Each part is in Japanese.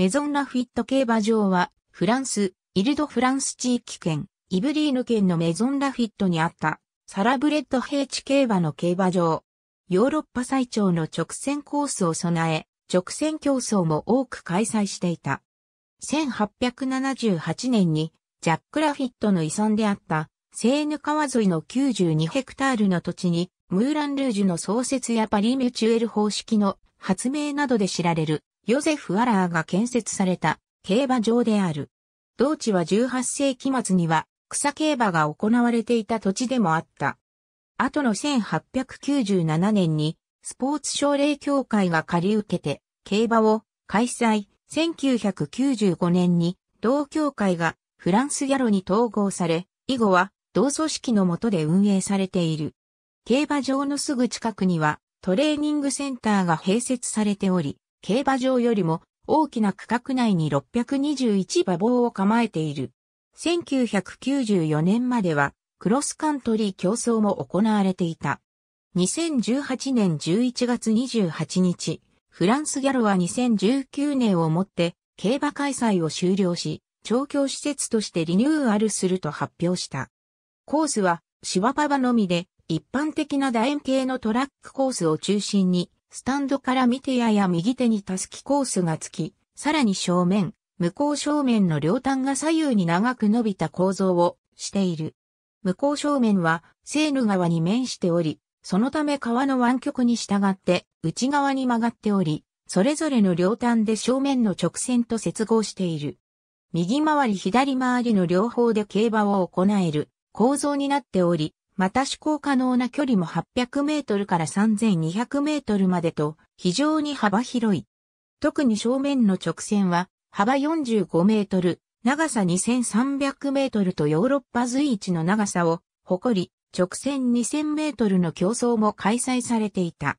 メゾンラフィット競馬場は、フランス、イルドフランス地域圏、イブリーヌ県のメゾンラフィットにあった、サラブレッド平地競馬の競馬場。ヨーロッパ最長の直線コースを備え、直線競争も多く開催していた。1878年に、ジャック・ラフィットの遺産であった、セーヌ川沿いの92ヘクタールの土地に、ムーラン・ルージュの創設やパリ・ミュチュエル方式の発明などで知られるヨゼフ・アラーが建設された競馬場である。同地は18世紀末には草競馬が行われていた土地でもあった。後の1897年にスポーツ奨励協会が借り受けて競馬を開催。1995年に同協会がフランスギャロに統合され、以後は同組織の下で運営されている。競馬場のすぐ近くにはトレーニングセンターが併設されており、競馬場よりも大きな区画内に621馬房を構えている。1994年まではクロスカントリー競争も行われていた。2018年11月28日、フランスギャロは2019年をもって競馬開催を終了し、調教施設としてリニューアルすると発表した。コースは芝パバのみで一般的な楕円形のトラックコースを中心にスタンドから見てやや右手にタスキコースがつき、さらに正面、向こう正面の両端が左右に長く伸びた構造をしている。向こう正面は、セーヌ川に面しており、そのため川の湾曲に従って内側に曲がっており、それぞれの両端で正面の直線と接合している。右回り左回りの両方で競馬を行える構造になっており、また試行可能な距離も800メートルから3200メートルまでと非常に幅広い。特に正面の直線は幅45メートル、長さ2300メートルとヨーロッパ随一の長さを誇り、直線2000メートルの競争も開催されていた。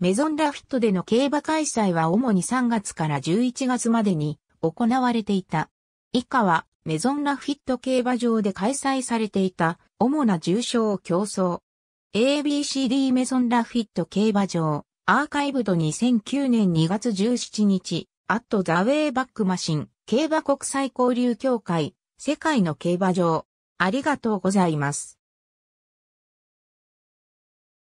メゾンラフィットでの競馬開催は主に3月から11月までに行われていた。以下はメゾンラフィット競馬場で開催されていた主な重賞を競争。ABCD メゾンラフィット競馬場、アーカイブド2009年2月17日、アットザウェイバックマシン、競馬国際交流協会、世界の競馬場。ありがとうございます。